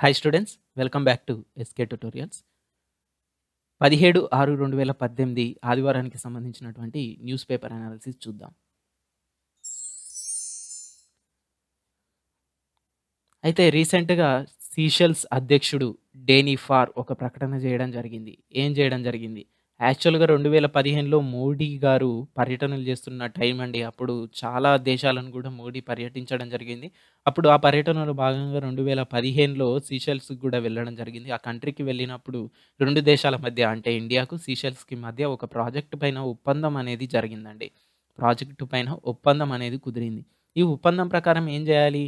Hi students welcome back to SK Tutorials పదిహేడు ఆరు రెండు వేల పద్దెనిమిది ఆదివారానికి సంబంధించినటువంటి న్యూస్ పేపర్ అనాలిసిస్ చూద్దాం అయితే రీసెంట్గా సీషెల్స్ అధ్యక్షుడు డేనీ ఫార్ ఒక ప్రకటన చేయడం జరిగింది ఏం చేయడం జరిగింది యాక్చువల్‌గా పదిహేనులో మోడీ గారు పర్యటనలు చేస్తున్న టైం అండి. అప్పుడు చాలా దేశాలను కూడా మోడీ పర్యటించడం జరిగింది. అప్పుడు ఆ పర్యటనలో భాగంగా రెండు వేల పదిహేనులో సీషెల్స్‌కి కూడా వెళ్ళడం జరిగింది. ఆ కంట్రీకి వెళ్ళినప్పుడు రెండు దేశాల మధ్య అంటే ఇండియాకు, సీషెల్స్‌కి మధ్య ఒక ప్రాజెక్ట్ పైన ఒప్పందం అనేది జరిగిందండి. ప్రాజెక్ట్ పైన ఒప్పందం అనేది కుదిరింది. ఈ ఒప్పందం ప్రకారం ఏం చేయాలి?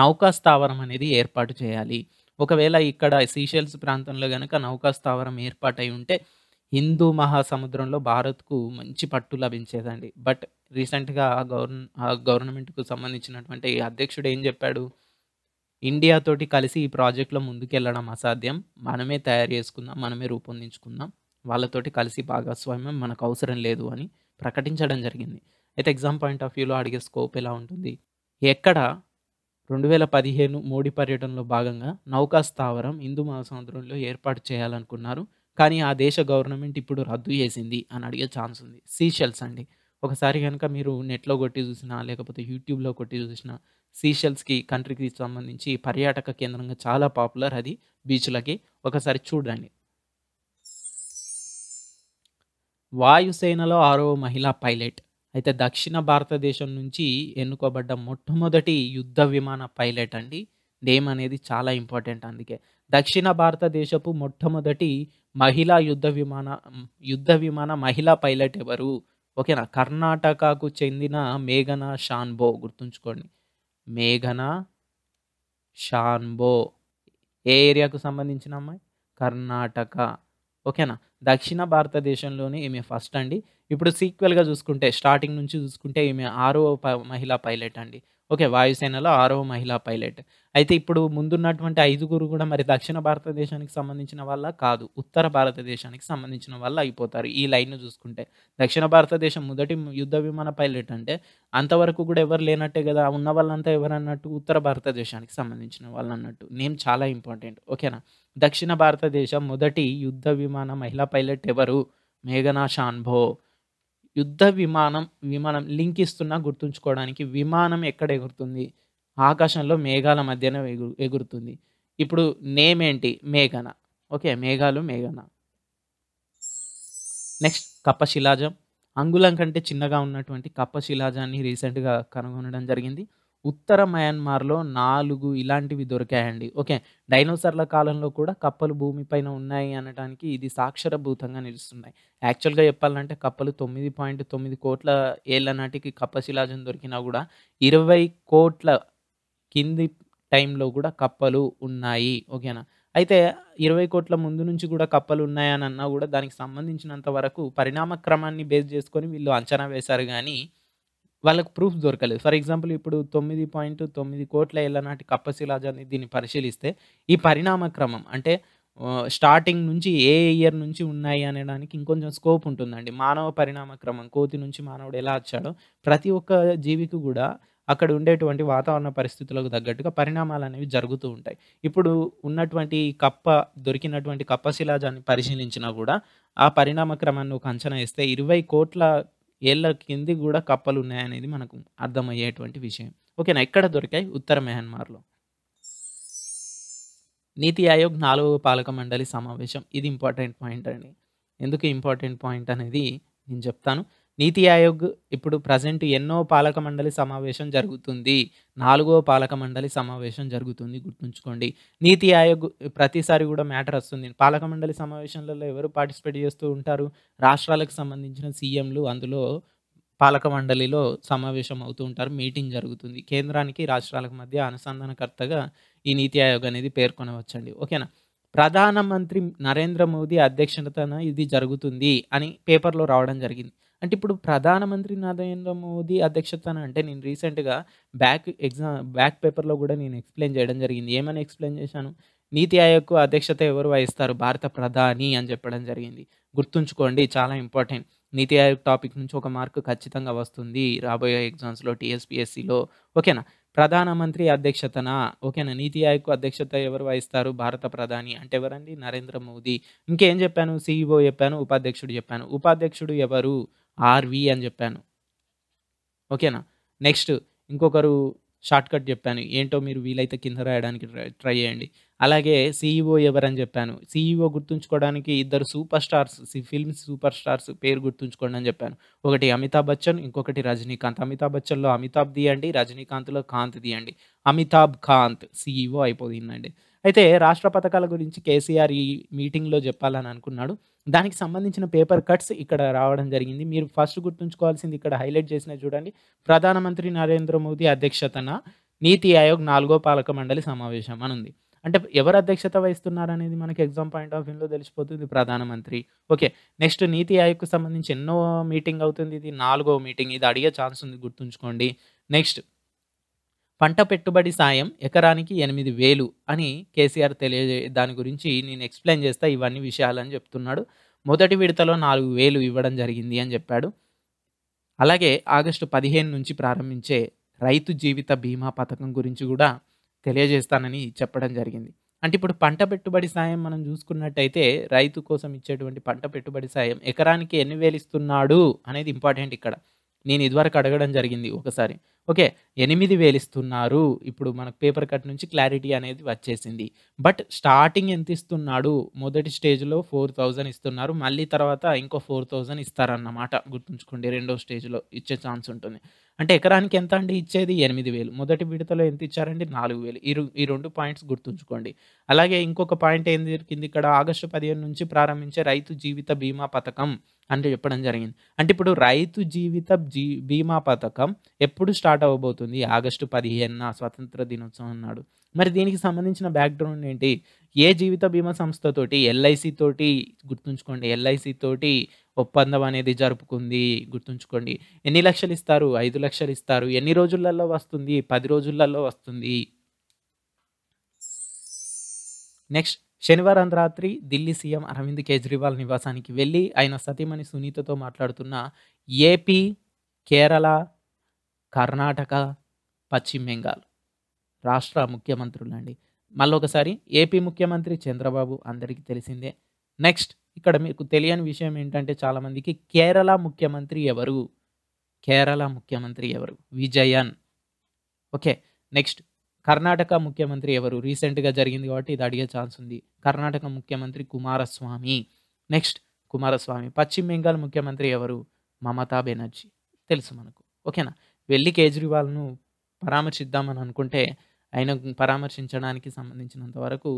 నౌకా స్థావరం అనేది ఏర్పాటు చేయాలి. ఒకవేళ ఇక్కడ సీషెల్స్ ప్రాంతంలో కనుక నౌకా స్థావరం ఏర్పాటై ఉంటే హిందూ మహాసముద్రంలో భారత్కు మంచి పట్టు లభించేదండి బట్ రీసెంట్గా ఆ గవర్న ఆ గవర్నమెంట్కు సంబంధించినటువంటి అధ్యక్షుడు ఏం చెప్పాడు ఇండియాతోటి కలిసి ఈ ప్రాజెక్ట్లో ముందుకెళ్ళడం అసాధ్యం మనమే తయారు చేసుకుందాం మనమే రూపొందించుకుందాం వాళ్ళతోటి కలిసి భాగస్వామ్యం మనకు అవసరం లేదు అని ప్రకటించడం జరిగింది అయితే ఎగ్జామ్ పాయింట్ ఆఫ్ వ్యూలో అడిగే స్కోప్ ఎలా ఉంటుంది ఎక్కడ రెండు వేల పదిహేను మోడీ పర్యటనలో భాగంగా నౌకా స్థావరం హిందూ మహాసముద్రంలో ఏర్పాటు చేయాలనుకున్నారు కానీ ఆ దేశ గవర్నమెంట్ ఇప్పుడు రద్దు చేసింది అని అడిగే ఛాన్స్ ఉంది సీషెల్స్ అండి ఒకసారి కనుక మీరు నెట్లో కొట్టి చూసినా లేకపోతే యూట్యూబ్లో కొట్టి చూసినా సీషెల్స్కి కంట్రీకి సంబంధించి పర్యాటక కేంద్రంగా చాలా పాపులర్ అది బీచ్లకి ఒకసారి చూడండి వాయుసేనలో ఆరో మహిళా పైలట్ అయితే దక్షిణ భారతదేశం నుంచి ఎన్నుకోబడ్డ మొట్టమొదటి యుద్ధ విమాన పైలట్ అండి నేమ్ అనేది చాలా ఇంపార్టెంట్ అందుకే దక్షిణ భారతదేశపు మొట్టమొదటి మహిళా యుద్ధ విమాన యుద్ధ విమాన మహిళా పైలట్ ఎవరు ఓకేనా కర్ణాటకకు చెందిన మేఘనా షాన్బో గుర్తుంచుకోండి మేఘనా షాన్బో ఏ ఏరియాకు సంబంధించిన అమ్మాయి కర్ణాటక ఓకేనా దక్షిణ భారతదేశంలోనే ఈమె ఫస్ట్ అండి ఇప్పుడు సీక్వెల్గా చూసుకుంటే స్టార్టింగ్ నుంచి చూసుకుంటే ఈమె ఆరో మహిళా పైలట్ అండి ఓకే వాయుసేనలో ఆరవ మహిళా పైలట్ అయితే ఇప్పుడు ముందున్నటువంటి ఐదుగురు కూడా మరి దక్షిణ భారతదేశానికి సంబంధించిన వాళ్ళ కాదు ఉత్తర భారతదేశానికి సంబంధించిన వాళ్ళ అయిపోతారు ఈ లైన్ను చూసుకుంటే దక్షిణ భారతదేశం మొదటి యుద్ధ విమాన పైలట్ అంటే అంతవరకు కూడా ఎవరు లేనట్టే కదా ఉన్న వాళ్ళంతా ఎవరన్నట్టు ఉత్తర భారతదేశానికి సంబంధించిన వాళ్ళు అన్నట్టు నేమ్ చాలా ఇంపార్టెంట్ ఓకేనా దక్షిణ భారతదేశం మొదటి యుద్ధ విమాన మహిళా పైలట్ ఎవరు మేఘనా షాన్భో యుద్ధ విమానం విమానం లింక్ ఇస్తున్నా గుర్తుంచుకోవడానికి విమానం ఎక్కడ ఎగురుతుంది ఆకాశంలో మేఘాల మధ్యన ఎగు ఎగురుతుంది ఇప్పుడు నేమ్ ఏంటి మేఘన ఓకే మేఘాలు మేఘన నెక్స్ట్ కప్పశిలాజం అంగుళం కంటే చిన్నగా ఉన్నటువంటి కప్పశిలాజాన్ని రీసెంట్గా కనుగొనడం జరిగింది ఉత్తర మయన్మార్లో నాలుగు ఇలాంటివి దొరికాయండి ఓకే డైనోసర్ల కాలంలో కూడా కప్పలు భూమిపైన ఉన్నాయి అనడానికి ఇది సాక్షరభూతంగా నిలుస్తున్నాయి యాక్చువల్గా చెప్పాలంటే కప్పలు తొమ్మిది పాయింట్ తొమ్మిది కోట్ల ఏళ్ళ నాటికి కప్పశిలాజం దొరికినా కూడా ఇరవై కోట్ల కింది టైంలో కూడా కప్పలు ఉన్నాయి ఓకేనా అయితే ఇరవై కోట్ల ముందు నుంచి కూడా కప్పలు ఉన్నాయని అన్నా కూడా దానికి సంబంధించినంత వరకు పరిణామ క్రమాన్ని బేస్ చేసుకొని వీళ్ళు అంచనా వేశారు కానీ వాళ్ళకు ప్రూఫ్ దొరకలేదు ఫర్ ఎగ్జాంపుల్ ఇప్పుడు తొమ్మిది పాయింట్ తొమ్మిది కోట్ల ఏళ్ళ నాటి కప్పశిలాజాన్ని దీన్ని పరిశీలిస్తే ఈ పరిణామ క్రమం అంటే స్టార్టింగ్ నుంచి ఏ ఇయర్ నుంచి ఉన్నాయి అనడానికి ఇంకొంచెం స్కోప్ ఉంటుందండి మానవ పరిణామ క్రమం కోతి నుంచి మానవుడు ఎలా వచ్చాడో ప్రతి ఒక్క జీవికి కూడా అక్కడ ఉండేటువంటి వాతావరణ పరిస్థితులకు తగ్గట్టుగా పరిణామాలు అనేవి జరుగుతూ ఉంటాయి ఇప్పుడు ఉన్నటువంటి కప్ప దొరికినటువంటి కప్పశిలాజాన్ని పరిశీలించినా కూడా ఆ పరిణామ క్రమాన్ని ఒక అంచనా వేస్తే ఇరవై కోట్ల ఏళ్ళ కింది కూడా కప్పలు ఉన్నాయనేది మనకు అర్థమయ్యేటువంటి విషయం ఓకేనా ఎక్కడ దొరికాయి ఉత్తర మెహన్మార్లో నీతి ఆయోగ్ నాలుగవ పాలక మండలి సమావేశం ఇది ఇంపార్టెంట్ పాయింట్ అండి ఎందుకు ఇంపార్టెంట్ పాయింట్ అనేది నేను చెప్తాను నీతి ఆయోగ్ ఇప్పుడు ప్రజెంట్ ఎన్నో పాలక మండలి సమావేశం జరుగుతుంది నాలుగో పాలక మండలి సమావేశం జరుగుతుంది గుర్తుంచుకోండి నీతి ఆయోగ్ ప్రతిసారి కూడా మ్యాటర్ వస్తుంది పాలక మండలి సమావేశంలో ఎవరు పార్టిసిపేట్ చేస్తూ ఉంటారు రాష్ట్రాలకు సంబంధించిన సీఎంలు అందులో పాలక మండలిలో సమావేశం అవుతూ ఉంటారు మీటింగ్ జరుగుతుంది కేంద్రానికి రాష్ట్రాలకు మధ్య అనుసంధానకర్తగా ఈ నీతి ఆయోగ్ అనేది పేర్కొనవచ్చండి ఓకేనా ప్రధానమంత్రి నరేంద్ర మోదీ అధ్యక్షతన ఇది జరుగుతుంది అని పేపర్లో రావడం జరిగింది అంటే ఇప్పుడు ప్రధానమంత్రి నరేంద్ర మోదీ అధ్యక్షతన అంటే నేను రీసెంట్గా బ్యాక్ ఎగ్జామ్ బ్యాక్ పేపర్లో కూడా నేను ఎక్స్ప్లెయిన్ చేయడం జరిగింది ఏమని ఎక్స్ప్లెయిన్ చేశాను నీతి ఆయోగ్కు అధ్యక్షత ఎవరు వహిస్తారు భారత ప్రధాని అని చెప్పడం జరిగింది గుర్తుంచుకోండి చాలా ఇంపార్టెంట్ నీతి ఆయోగ్ టాపిక్ నుంచి ఒక మార్కు ఖచ్చితంగా వస్తుంది రాబోయే ఎగ్జామ్స్లో టీఎస్పిఎస్సిలో ఓకేనా ప్రధానమంత్రి అధ్యక్షతన ఓకేనా నీతి ఆయోగ్కు అధ్యక్షత ఎవరు వహిస్తారు భారత ప్రధాని అంటే ఎవరండి నరేంద్ర మోదీ ఇంకేం చెప్పాను సీఈఓ చెప్పాను ఉపాధ్యక్షుడు చెప్పాను ఉపాధ్యక్షుడు ఎవరు ఆర్వి అని చెప్పాను ఓకేనా నెక్స్ట్ ఇంకొకరు షార్ట్కట్ చెప్పాను ఏంటో మీరు వీలైతే కింద రాయడానికి ట్రై చేయండి అలాగే సీఈఓ ఎవరని చెప్పాను సీఈఓ గుర్తుంచుకోవడానికి ఇద్దరు super stars film super stars పేరు గుర్తుంచుకోండి అని చెప్పాను ఒకటి అమితాబ్ బచ్చన్ ఇంకొకటి రజనీకాంత్ అమితాబ్ బచ్చన్లో అమితాబ్ తీయండి రజనీకాంత్లో కాంత్ తీయండి అమితాబ్ కాంత్ సీఈఓ అయిపోయిందండి అయితే రాష్ట్ర పథకాల గురించి కేసీఆర్ ఈ మీటింగ్లో చెప్పాలని అనుకున్నాడు దానికి సంబంధించిన పేపర్ కట్స్ ఇక్కడ రావడం జరిగింది మీరు ఫస్ట్ గుర్తుంచుకోవాల్సింది ఇక్కడ హైలైట్ చేసిన చూడండి ప్రధానమంత్రి నరేంద్ర మోదీ అధ్యక్షతన నీతి ఆయోగ్ నాలుగో పాలక మండలి సమావేశం అనుంది అంటే ఎవరు అధ్యక్షత వహిస్తున్నారు అనేది మనకి ఎగ్జామ్ పాయింట్ ఆఫ్ వ్యూలో తెలిసిపోతుంది ప్రధానమంత్రి ఓకే నెక్స్ట్ నీతి ఆయోగ్కు సంబంధించి ఎన్నో మీటింగ్ అవుతుంది ఇది నాలుగో మీటింగ్ ఇది అడిగే ఛాన్స్ ఉంది గుర్తుంచుకోండి నెక్స్ట్ పంట పెట్టుబడి సాయం ఎకరానికి ఎనిమిది వేలు అని కేసీఆర్ తెలియజే దాని గురించి నేను ఎక్స్ప్లెయిన్ చేస్తా ఇవన్నీ విషయాలని చెప్తున్నాడు మొదటి విడతలో నాలుగు వేలు ఇవ్వడం జరిగింది అని చెప్పాడు అలాగే ఆగస్టు పదిహేను నుంచి ప్రారంభించే రైతు జీవిత బీమా పథకం గురించి కూడా తెలియజేస్తానని చెప్పడం జరిగింది అంటే ఇప్పుడు పంట పెట్టుబడి సాయం మనం చూసుకున్నట్టయితే రైతు కోసం ఇచ్చేటువంటి పంట పెట్టుబడి సాయం ఎకరానికి ఎన్ని వేలు ఇస్తున్నాడు అనేది ఇంపార్టెంట్ ఇక్కడ నేను ఇదివరకు అడగడం జరిగింది ఒకసారి ఓకే ఎనిమిది వేలు ఇస్తున్నారు ఇప్పుడు మనకు పేపర్ కట్ నుంచి క్లారిటీ అనేది వచ్చేసింది బట్ స్టార్టింగ్ ఎంత ఇస్తున్నాడు మొదటి స్టేజ్లో ఫోర్ థౌజండ్ ఇస్తున్నారు మళ్ళీ తర్వాత ఇంకో ఫోర్ థౌజండ్ ఇస్తారన్నమాట గుర్తుంచుకోండి రెండో స్టేజ్లో ఇచ్చే ఛాన్స్ ఉంటుంది అంటే ఎకరానికి ఎంత అండి ఇచ్చేది ఎనిమిది వేలు మొదటి విడతలో ఎంత ఇచ్చారండి నాలుగు వేలు ఈ ఈ రెండు పాయింట్స్ గుర్తుంచుకోండి అలాగే ఇంకొక పాయింట్ ఏంది కింద ఇక్కడ ఆగస్టు పదిహేను నుంచి ప్రారంభించే రైతు జీవిత బీమా పథకం అంటే చెప్పడం జరిగింది అంటే ఇప్పుడు రైతు జీవిత జీ బీమా పథకం ఎప్పుడు స్టార్ట్ స్టార్ట్ అవ్వబోతుంది ఆగస్టు పదిహేనున స్వతంత్ర దినోత్సవం నాడు మరి దీనికి సంబంధించిన బ్యాక్గ్రౌండ్ ఏంటి ఏ జీవిత బీమా సంస్థతోటి ఎల్ఐసి తోటి గుర్తుంచుకోండి ఎల్ఐసి తోటి ఒప్పందం అనేది జరుపుకుంది గుర్తుంచుకోండి ఎన్ని లక్షలు ఇస్తారు ఐదు లక్షలు ఇస్తారు ఎన్ని రోజులలో వస్తుంది పది రోజులలో వస్తుంది నెక్స్ట్ శనివారం రాత్రి ఢిల్లీ సీఎం అరవింద్ కేజ్రీవాల్ నివాసానికి వెళ్ళి ఆయన సతీమణి సునీతతో మాట్లాడుతున్న ఏపీ కేరళ కర్ణాటక పశ్చిమ బెంగాల్ రాష్ట్ర ముఖ్యమంత్రులండి మళ్ళీ ఒకసారి ఏపీ ముఖ్యమంత్రి చంద్రబాబు అందరికీ తెలిసిందే నెక్స్ట్ ఇక్కడ మీకు తెలియని విషయం ఏంటంటే చాలామందికి కేరళ ముఖ్యమంత్రి ఎవరు కేరళ ముఖ్యమంత్రి ఎవరు విజయన్ ఓకే నెక్స్ట్ కర్ణాటక ముఖ్యమంత్రి ఎవరు రీసెంట్గా జరిగింది కాబట్టి ఇది అడిగే ఛాన్స్ ఉంది కర్ణాటక ముఖ్యమంత్రి కుమారస్వామి నెక్స్ట్ కుమారస్వామి పశ్చిమ బెంగాల్ ముఖ్యమంత్రి ఎవరు మమతా బెనర్జీ తెలుసు మనకు ఓకేనా వెళ్ళి కేజ్రీవాల్ను పరామర్శిద్దామని అనుకుంటే ఆయన పరామర్శించడానికి సంబంధించినంత వరకు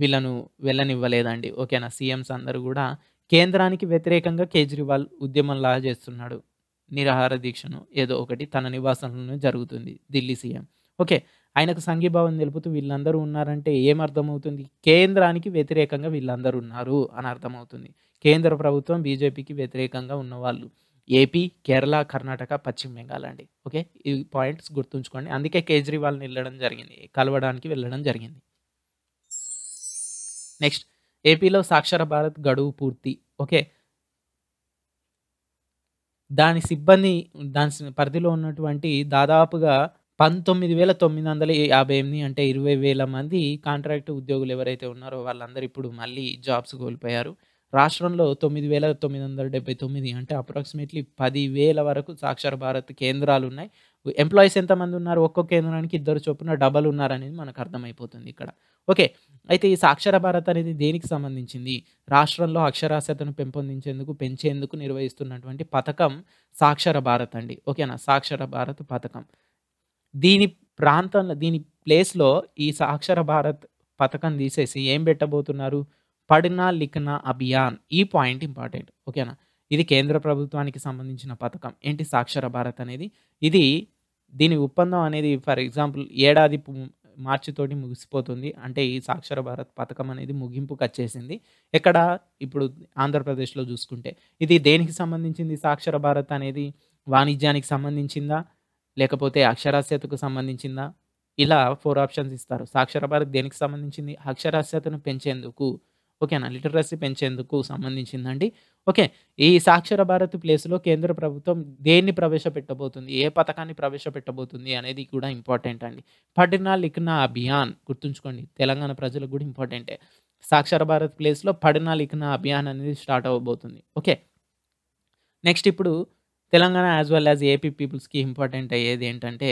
వీళ్ళను వెళ్ళనివ్వలేదండి ఓకేనా సీఎంస్ అందరూ కూడా కేంద్రానికి వ్యతిరేకంగా కేజ్రీవాల్ ఉద్యమంలా చేస్తున్నాడు నిరాహార దీక్షను ఏదో ఒకటి తన నివాసంలోనే జరుగుతుంది ఢిల్లీ సీఎం ఓకే ఆయనకు సంఘీభావం తెలుపుతూ వీళ్ళందరూ ఉన్నారంటే ఏమర్థమవుతుంది కేంద్రానికి వ్యతిరేకంగా వీళ్ళందరూ ఉన్నారు అని అర్థమవుతుంది కేంద్ర ప్రభుత్వం బీజేపీకి వ్యతిరేకంగా ఉన్నవాళ్ళు ఏపీ కేరళ కర్ణాటక పశ్చిమ బెంగాల్ అండి ఓకే ఈ పాయింట్స్ గుర్తుంచుకోండి అందుకే కేజ్రీవాల్ని వెళ్ళడం జరిగింది కలవడానికి వెళ్ళడం జరిగింది నెక్స్ట్ ఏపీలో సాక్షర భారత్ గడువు పూర్తి ఓకే దాని సిబ్బంది దాని పరిధిలో ఉన్నటువంటి దాదాపుగా పంతొమ్మిది వేల తొమ్మిది వందల యాభై ఎనిమిది అంటే ఇరవై వేల మంది కాంట్రాక్ట్ ఉద్యోగులు ఎవరైతే ఉన్నారో వాళ్ళందరూ ఇప్పుడు మళ్ళీ జాబ్స్ కోల్పోయారు రాష్ట్రంలో తొమ్మిది వేల తొమ్మిది వందల డెబ్బై తొమ్మిది అంటే అప్రాక్సిమేట్లీ పది వేల వరకు సాక్షర భారత్ కేంద్రాలు ఉన్నాయి ఎంప్లాయీస్ ఎంతమంది ఉన్నారు ఒక్కో కేంద్రానికి ఇద్దరు చొప్పున డబల్ ఉన్నారనేది మనకు అర్థమైపోతుంది ఇక్కడ ఓకే అయితే ఈ సాక్షర భారత్ అనేది దేనికి సంబంధించింది రాష్ట్రంలో అక్షరాస్యతను పెంపొందించేందుకు పెంచేందుకు నిర్వహిస్తున్నటువంటి పథకం సాక్షర భారత్ అండి ఓకేనా సాక్షర భారత్ పథకం దీని ప్రాంతంలో దీని ప్లేస్లో ఈ సాక్షర భారత్ పథకం తీసేసి ఏం పెట్టబోతున్నారు పడినా లిఖనా అభియాన్ ఈ పాయింట్ ఇంపార్టెంట్ ఓకేనా ఇది కేంద్ర ప్రభుత్వానికి సంబంధించిన పథకం ఏంటి సాక్షర భారత్ అనేది ఇది దీని ఒప్పందం అనేది ఫర్ ఎగ్జాంపుల్ ఏడాది మార్చితోటి ముగిసిపోతుంది అంటే ఈ సాక్షర భారత్ పథకం అనేది ముగింపుకు వచ్చేసింది ఎక్కడ ఇప్పుడు ఆంధ్రప్రదేశ్లో చూసుకుంటే ఇది దేనికి సంబంధించింది సాక్షర భారత్ అనేది వాణిజ్యానికి సంబంధించిందా లేకపోతే అక్షరాస్యతకు సంబంధించిందా ఇలా ఫోర్ ఆప్షన్స్ ఇస్తారు సాక్షర భారత్ దేనికి సంబంధించింది అక్షరాస్యతను పెంచేందుకు ఓకేనా లిటరసీ పెంచేందుకు సంబంధించిందండి ఓకే ఈ సాక్షర భారత్ ప్లేస్లో కేంద్ర ప్రభుత్వం దేన్ని ప్రవేశపెట్టబోతుంది ఏ పథకాన్ని ప్రవేశపెట్టబోతుంది అనేది కూడా ఇంపార్టెంట్ అండి పడినా లిఖనా అభియాన్ గుర్తుంచుకోండి తెలంగాణ ప్రజలకు కూడా ఇంపార్టెంటే సాక్షర భారత్ ప్లేస్లో పడినా లిఖనా అభియాన్ అనేది స్టార్ట్ అవ్వబోతుంది ఓకే నెక్స్ట్ ఇప్పుడు Telangana as well as AP పీపుల్స్కి ఇంపార్టెంట్ అయ్యేది ఏంటంటే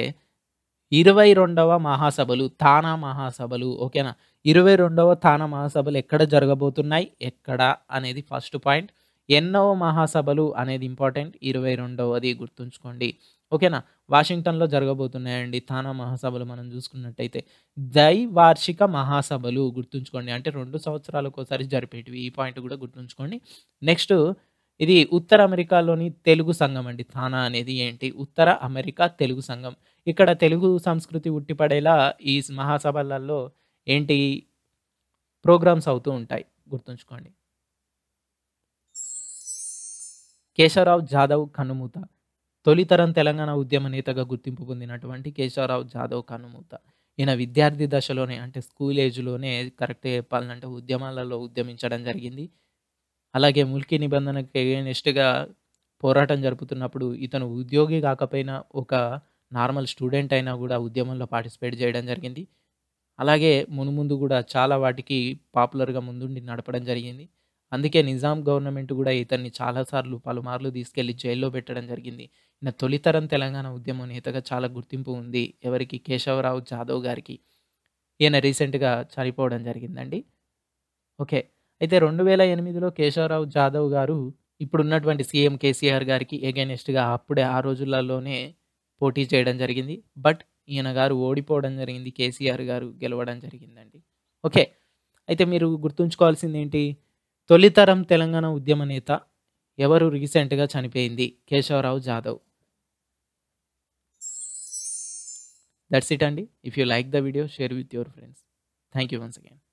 ఇరవై రెండవ మహాసభలు తానా మహాసభలు ఓకేనా ఇరవై రెండవ తాన మహాసభలు ఎక్కడ జరగబోతున్నాయి ఎక్కడ అనేది ఫస్ట్ పాయింట్ ఎన్నవ మహాసభలు అనేది ఇంపార్టెంట్ ఇరవై రెండవది గుర్తుంచుకోండి ఓకేనా వాషింగ్టన్లో జరగబోతున్నాయండి తానా మహాసభలు మనం చూసుకున్నట్టయితే ద్వైవార్షిక మహాసభలు గుర్తుంచుకోండి అంటే రెండు సంవత్సరాలకు ఒకసారి జరిపేటివి ఈ పాయింట్ కూడా గుర్తుంచుకోండి నెక్స్ట్ ఇది ఉత్తర అమెరికాలోని తెలుగు సంఘం అండి తానా అనేది ఏంటి ఉత్తర అమెరికా తెలుగు సంఘం ఇక్కడ తెలుగు సంస్కృతి ఉట్టిపడేలా ఈ మహాసభలలో ఏంటి ప్రోగ్రామ్స్ అవుతూ ఉంటాయి గుర్తుంచుకోండి కేశవరావు జాదవ్ కనుమూత తొలితరం తెలంగాణ ఉద్యమ నేతగా గుర్తింపు పొందినటువంటి కేశవరావు జాదవ్ కనుమూత ఈయన విద్యార్థి దశలోనే అంటే స్కూల్ ఏజ్లోనే కరెక్ట్గా చెప్పాలంటే ఉద్యమాలలో ఉద్యమించడం జరిగింది అలాగే ముల్కీ నిబంధనకి నెక్స్ట్గా పోరాటం జరుపుతున్నప్పుడు ఇతను ఉద్యోగి కాకపోయినా ఒక నార్మల్ స్టూడెంట్ అయినా కూడా ఉద్యమంలో పార్టిసిపేట్ చేయడం జరిగింది అలాగే మునుముందు కూడా చాలా వాటికి పాపులర్గా ముందుండి నడపడం జరిగింది అందుకే నిజాం గవర్నమెంట్ కూడా ఇతన్ని చాలాసార్లు పలుమార్లు తీసుకెళ్లి జైల్లో పెట్టడం జరిగింది ఈయన తొలితరం తెలంగాణ ఉద్యమ నేతగా చాలా గుర్తింపు ఉంది ఎవరికి కేశవరావు జాదవ్ గారికి ఈయన రీసెంట్గా చనిపోవడం జరిగిందండి ఓకే అయితే రెండు వేల ఎనిమిదిలో కేశవరావు జాదవ్ గారు ఇప్పుడున్నటువంటి సీఎం కేసీఆర్ గారికి ఎగెనెస్ట్గా అప్పుడే ఆ రోజులలోనే పోటీ చేయడం జరిగింది బట్ ఈయన గారు ఓడిపోవడం జరిగింది కేసీఆర్ గారు గెలవడం జరిగిందండి ఓకే అయితే మీరు గుర్తుంచుకోవాల్సింది ఏంటి తొలితరం తెలంగాణ ఉద్యమ నేత ఎవరు రీసెంట్గా చనిపోయింది కేశవరావు జాదవ్ దట్స్ ఇట్ అండి if you like the video share with your friends thank you once again